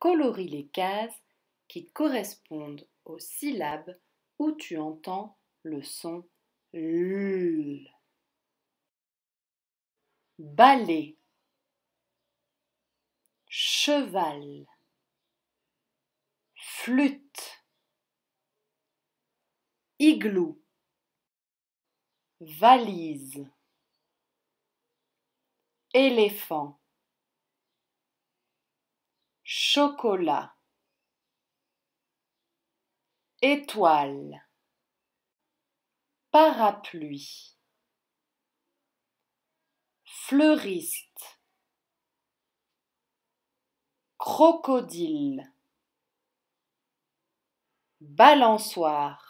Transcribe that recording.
colorie les cases qui correspondent aux syllabes où tu entends le son L. Ballet, cheval, flûte, igloo, valise, éléphant, chocolat étoile parapluie fleuriste crocodile balançoire